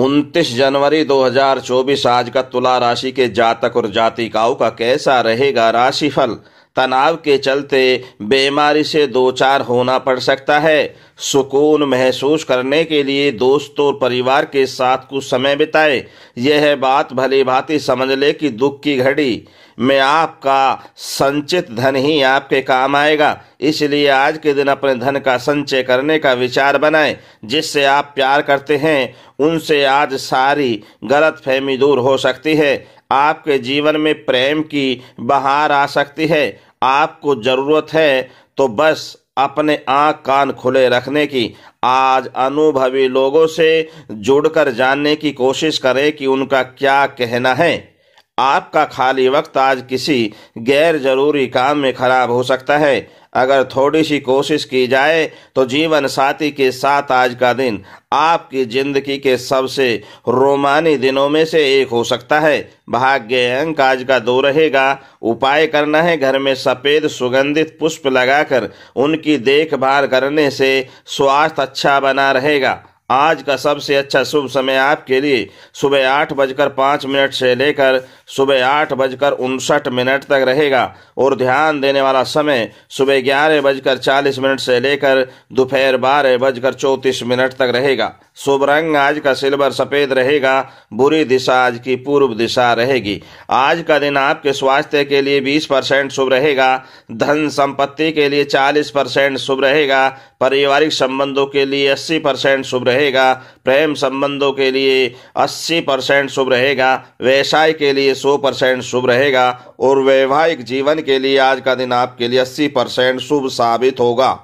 उनतीस जनवरी 2024 आज का तुला राशि के जातक और जातिकाओं का कैसा रहेगा राशिफल तनाव के चलते बीमारी से दो चार होना पड़ सकता है सुकून महसूस करने के लिए दोस्तों और परिवार के साथ कुछ समय बिताए यह बात भली भांति समझ ले कि दुख की घड़ी में आपका संचित धन ही आपके काम आएगा इसलिए आज के दिन अपने धन का संचय करने का विचार बनाएं जिससे आप प्यार करते हैं उनसे आज सारी गलत फहमी दूर हो सकती है आपके जीवन में प्रेम की बहार आ सकती है आपको ज़रूरत है तो बस अपने आँख कान खुले रखने की आज अनुभवी लोगों से जुड़कर जानने की कोशिश करें कि उनका क्या कहना है आपका खाली वक्त आज किसी गैर जरूरी काम में खराब हो सकता है अगर थोड़ी सी कोशिश की जाए तो जीवन साथी के साथ आज का दिन आपकी जिंदगी के सबसे रोमानी दिनों में से एक हो सकता है भाग्य अंक आज का दो रहेगा उपाय करना है घर में सफ़ेद सुगंधित पुष्प लगाकर उनकी देखभाल करने से स्वास्थ्य अच्छा बना रहेगा आज का सबसे अच्छा शुभ समय आपके लिए सुबह आठ बजकर पाँच मिनट से लेकर सुबह आठ बजकर उनसठ मिनट तक रहेगा और ध्यान देने वाला समय सुबह ग्यारह बजकर चालीस मिनट से लेकर दोपहर बारह बजकर चौंतीस मिनट तक रहेगा शुभ रंग आज का सिल्वर सफ़ेद रहेगा बुरी दिशा आज की पूर्व दिशा रहेगी आज का दिन आपके स्वास्थ्य के लिए बीस परसेंट शुभ रहेगा धन संपत्ति के लिए चालीस परसेंट शुभ रहेगा पारिवारिक संबंधों के लिए अस्सी परसेंट शुभ रहेगा रहेगा प्रेम संबंधों के लिए 80 परसेंट शुभ रहेगा व्यवसाय के लिए 100 परसेंट शुभ रहेगा और वैवाहिक जीवन के लिए आज का दिन आपके लिए 80 परसेंट शुभ साबित होगा